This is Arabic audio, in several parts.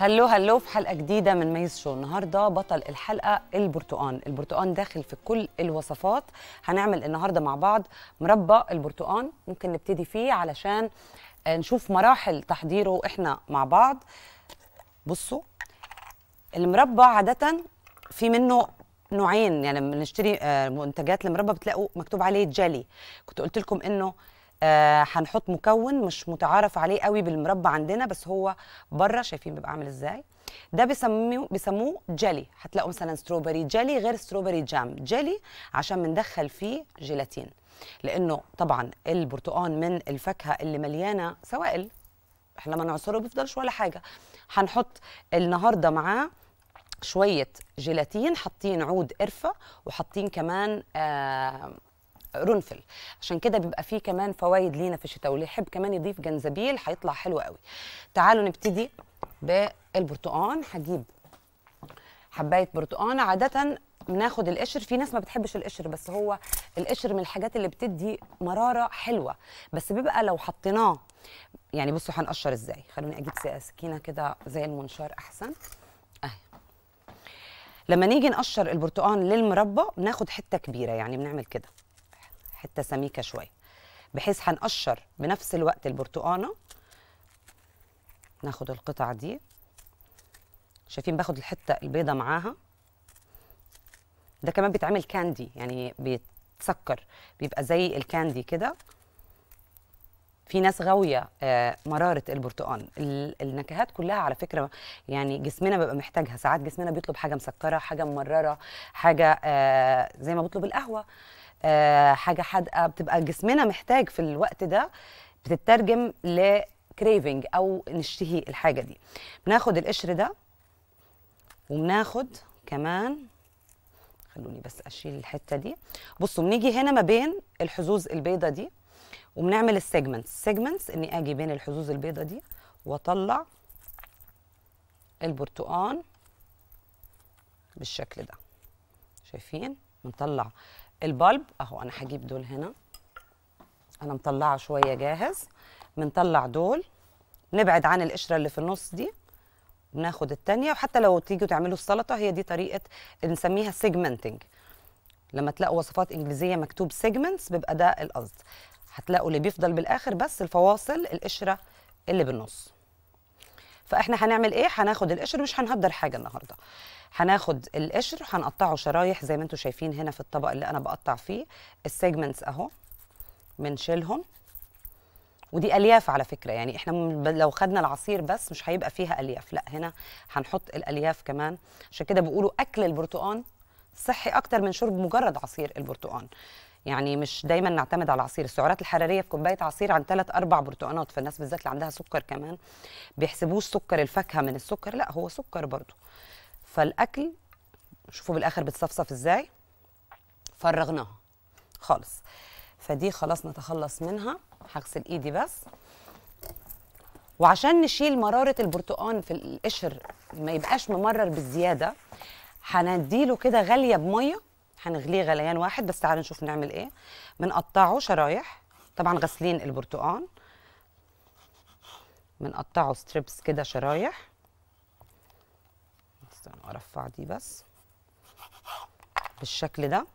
هلو هلو في حلقه جديده من ميز شو النهارده بطل الحلقه البرتقان البرتقان داخل في كل الوصفات هنعمل النهارده مع بعض مربى البرتقان ممكن نبتدي فيه علشان نشوف مراحل تحضيره احنا مع بعض بصوا المربى عاده في منه نوعين يعني بنشتري آه، منتجات المربى بتلاقوا مكتوب عليه جلي كنت قلت لكم انه آه هنحط مكون مش متعارف عليه قوي بالمربى عندنا بس هو بره شايفين بيبقى عامل ازاي ده بيسموه بيسموه جيلي هتلاقوا مثلا ستروبري جيلي غير ستروبري جام جيلي عشان بندخل فيه جيلاتين لانه طبعا البرتقال من الفاكهه اللي مليانه سوائل احنا ما نعصره بيفضلش ولا حاجه هنحط النهارده معاه شويه جيلاتين حاطين عود قرفه وحاطين كمان آه قرنفل عشان كده بيبقى فيه كمان فوائد لينا في الشتاء واللي يحب كمان يضيف جنزبيل هيطلع حلو قوي تعالوا نبتدي بالبرتقان هجيب حبايه برتقان عاده بناخد القشر في ناس ما بتحبش القشر بس هو القشر من الحاجات اللي بتدي مراره حلوه بس بيبقى لو حطيناه يعني بصوا هنقشر ازاي خلوني اجيب سكينه كده زي المنشار احسن اهي لما نيجي نقشر البرتقان للمربى بناخد حته كبيره يعني بنعمل كده حته سميكه شويه بحيث هنقشر بنفس الوقت البرتقانه ناخد القطعه دي شايفين باخد الحته البيضه معاها ده كمان بيتعمل كاندي يعني بيتسكر بيبقى زي الكاندي كده في ناس غاويه آه، مراره البرتقان النكهات كلها على فكره يعني جسمنا بيبقى محتاجها ساعات جسمنا بيطلب حاجه مسكره حاجه ممرره حاجه آه، زي ما بيطلب القهوه آه، حاجه حادقه بتبقى جسمنا محتاج في الوقت ده بتترجم لكريفنج او نشتهي الحاجه دي بناخد القشر ده وبناخد كمان خلوني بس اشيل الحته دي بصوا بنيجي هنا ما بين الحظوظ البيضه دي وبنعمل السيجمنتس السيجمنتس اني اجي بين الحظوظ البيضه دي واطلع البرتقان بالشكل ده شايفين بنطلع البلب اهو انا هجيب دول هنا انا مطلعه شويه جاهز بنطلع دول نبعد عن القشره اللي في النص دي بناخد الثانيه وحتى لو تيجوا تعملوا السلطه هي دي طريقه بنسميها سيجمنتنج لما تلاقوا وصفات انجليزيه مكتوب سيجمنتس بيبقى ده القصد هتلاقوا اللي بيفضل بالاخر بس الفواصل القشره اللي بالنص فاحنا هنعمل ايه هناخد القشر مش هنهدر حاجه النهارده هناخد القشر هنقطعه شرايح زي ما انتم شايفين هنا في الطبق اللي انا بقطع فيه السيجمنتس اهو بنشيلهم ودي الياف على فكره يعني احنا لو خدنا العصير بس مش هيبقى فيها الياف لا هنا هنحط الالياف كمان عشان كده بيقولوا اكل البرتقال صحي اكتر من شرب مجرد عصير البرتقال يعني مش دايما نعتمد على العصير السعرات الحراريه في كوبايه عصير عن ثلاث اربع برتقانات فالناس بالذات اللي عندها سكر كمان بيحسبوش سكر الفاكهه من السكر لا هو سكر برضو فالاكل شوفوا بالاخر بتصفصف ازاي فرغناها خالص فدي خلاص نتخلص منها هغسل ايدي بس وعشان نشيل مراره البرتقان في القشر ما يبقاش ممرر بالزياده هنديله كده غاليه بميه هنغليه غليان واحد بس تعالوا نشوف نعمل ايه بنقطعه شرايح طبعا غسلين البرتقال بنقطعه ستريبس كده شرايح ارفع دي بس بالشكل ده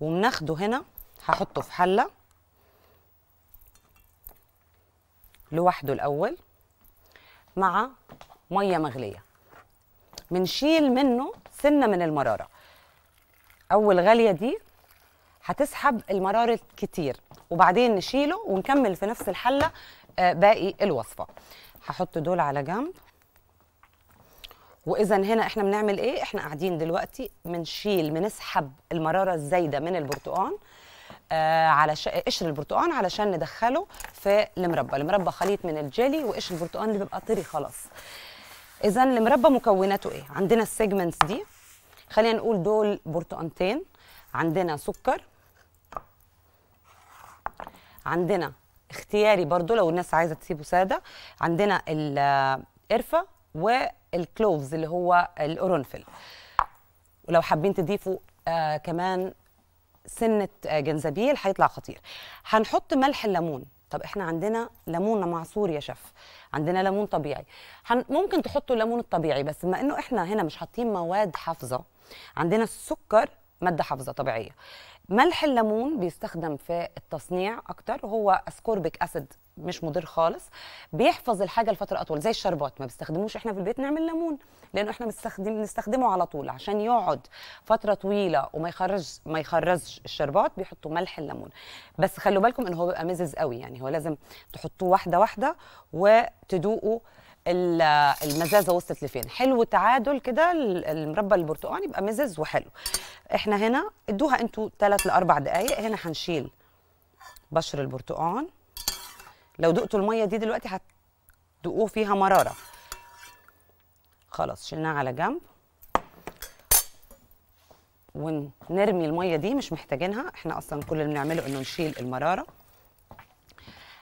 وبناخده هنا هحطه في حله لوحده الاول مع ميه مغليه بنشيل منه سنه من المراره اول غاليه دي هتسحب المراره كتير وبعدين نشيله ونكمل في نفس الحله آه، باقي الوصفه هحط دول على جنب واذا هنا احنا بنعمل ايه احنا قاعدين دلوقتي بنشيل بنسحب المراره الزايده من البرتقال آه على ش... قشر البرتقال علشان ندخله في المربى المربى خليط من الجيلي وقشر البرتقال اللي بيبقى طري خلاص اذا المربى مكوناته ايه عندنا السيجمنتس دي خلينا نقول دول برتقانتين عندنا سكر عندنا اختياري برضو لو الناس عايزه تسيبه ساده عندنا القرفه والكلوفز اللي هو القرنفل ولو حابين تضيفوا آه كمان سنه آه، جنزبيل هيطلع خطير هنحط ملح الليمون طب احنا عندنا ليمون معصور يا شيف عندنا ليمون طبيعي ممكن تحطوا الليمون الطبيعي بس بما انه احنا هنا مش حاطين مواد حافظه عندنا السكر ماده حافظه طبيعيه ملح الليمون بيستخدم في التصنيع اكتر هو اسكوربيك اسيد مش مضر خالص بيحفظ الحاجه لفتره اطول زي الشربات ما بيستخدموش احنا في البيت نعمل ليمون لانه احنا بنستخدم بنستخدمه على طول عشان يقعد فتره طويله وما يخرج ما يخرجش الشربات بيحطوا ملح الليمون بس خلوا بالكم ان هو بيبقى مزز قوي يعني هو لازم تحطوه واحده واحده وتدوقوا المزازه وصلت لفين حلو تعادل كده المربى البرتقاني يبقى مزز وحلو احنا هنا ادوها انتوا 3 ل 4 دقائق هنا هنشيل بشر البرتقان لو دقتوا الميه دي دلوقتي هتدقوه فيها مراره خلاص شلناها على جنب ونرمي الميه دي مش محتاجينها احنا اصلا كل اللي بنعمله انه نشيل المراره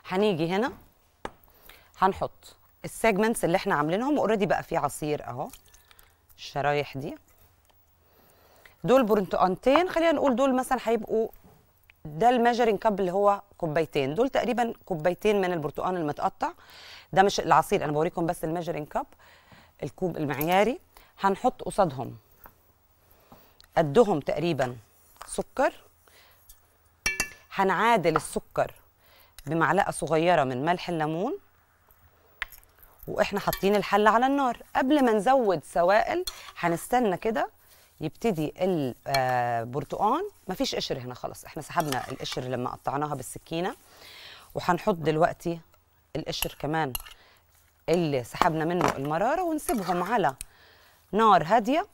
هنيجي هنا هنحط السيجمنتس اللي احنا عاملينهم اوريدي بقى فيه عصير اهو الشرايح دي دول برتقانتين خلينا نقول دول مثلا هيبقوا ده الميجرنج كاب اللي هو كوبايتين دول تقريبا كوبايتين من البرتقال المتقطع ده مش العصير انا بوريكم بس الميجرنج كاب الكوب المعياري هنحط قصادهم قدهم تقريبا سكر هنعادل السكر بمعلقه صغيره من ملح الليمون واحنا حاطين الحل على النار قبل ما نزود سوائل هنستنى كده يبتدي البرتقان مفيش قشر هنا خلاص احنا سحبنا القشر لما قطعناها بالسكينه وهنحط دلوقتي القشر كمان اللي سحبنا منه المراره ونسيبهم على نار هاديه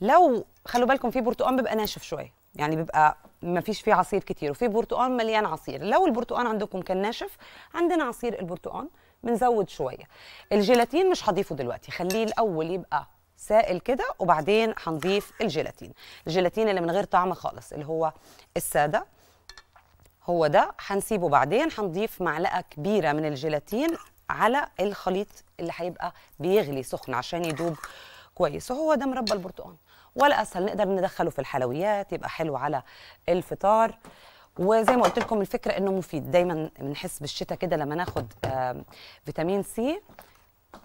لو خلوا بالكم في برتقان بيبقى ناشف شويه يعني بيبقى ما فيش فيه عصير كتير وفي برتقان مليان عصير لو البرتقان عندكم كان ناشف عندنا عصير البرتقان بنزود شويه الجيلاتين مش هضيفه دلوقتي خليه الاول يبقى سائل كده وبعدين هنضيف الجيلاتين الجيلاتين اللي من غير طعم خالص اللي هو الساده هو ده هنسيبه بعدين هنضيف معلقه كبيره من الجيلاتين على الخليط اللي هيبقى بيغلي سخن عشان يدوب كويس وهو ده مربى البرتقال ولا اسهل نقدر ندخله في الحلويات يبقى حلو على الفطار وزي ما قلت لكم الفكره انه مفيد دايما بنحس بالشتاء كده لما ناخد فيتامين سي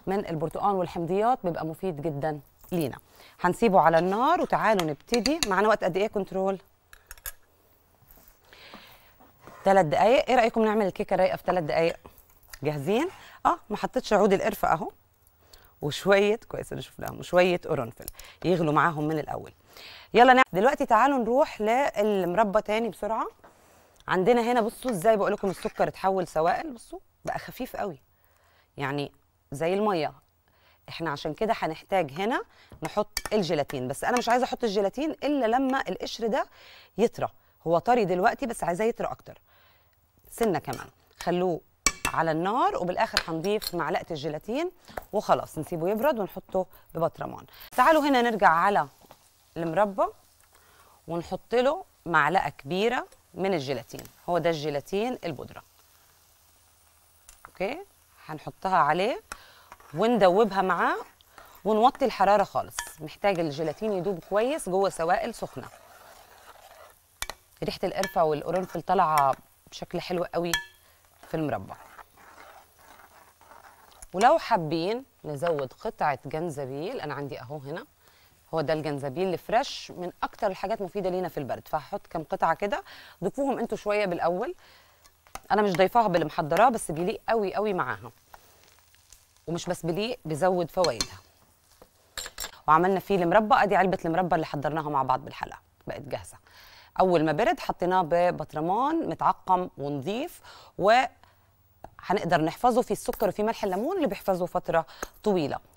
من البرتقال والحمضيات بيبقى مفيد جدا لينا هنسيبه على النار وتعالوا نبتدي معانا وقت قد ايه كنترول ثلاث دقايق ايه رايكم نعمل الكيكه رايقه في ثلاث دقايق جاهزين اه ما حطيتش عود القرفه اهو وشويه كويس انا شفناهم وشويه قرنفل يغلوا معاهم من الاول يلا نعمل دلوقتي تعالوا نروح للمربى تاني بسرعه عندنا هنا بصوا ازاي بقول لكم السكر اتحول سوائل بصوا بقى خفيف قوي يعني زي الميه احنا عشان كده هنحتاج هنا نحط الجيلاتين بس انا مش عايزه احط الجيلاتين الا لما القشر ده يطرى هو طري دلوقتي بس عايزاه يطرى اكتر سنه كمان خلوه على النار وبالاخر هنضيف معلقه الجيلاتين وخلاص نسيبه يبرد ونحطه ببطرمان تعالوا هنا نرجع على المربى ونحط له معلقه كبيره من الجيلاتين هو ده الجيلاتين البودره اوكي هنحطها عليه وندوبها معاه ونوطي الحراره خالص محتاج الجيلاتين يدوب كويس جوه سوائل سخنه ريحه القرفه والقرنفل طالعه بشكل حلو قوي في المربى ولو حابين نزود قطعه جنزبيل انا عندي اهو هنا هو ده الجنزبيل الفريش من اكتر الحاجات مفيده لينا في البرد فهحط كام قطعه كده ضيفوهم انتوا شويه بالاول انا مش ضايفاها بالمحضراه بس بيليق قوي قوي معاها ومش بس بليق بزود فوائدها وعملنا فيه المربى ادي علبه المربى اللي حضرناها مع بعض بالحلقه بقت جاهزه اول ما برد حطيناه ببطرمان متعقم ونظيف و هنقدر نحفظه في السكر وفي ملح الليمون اللي بيحفظه فتره طويله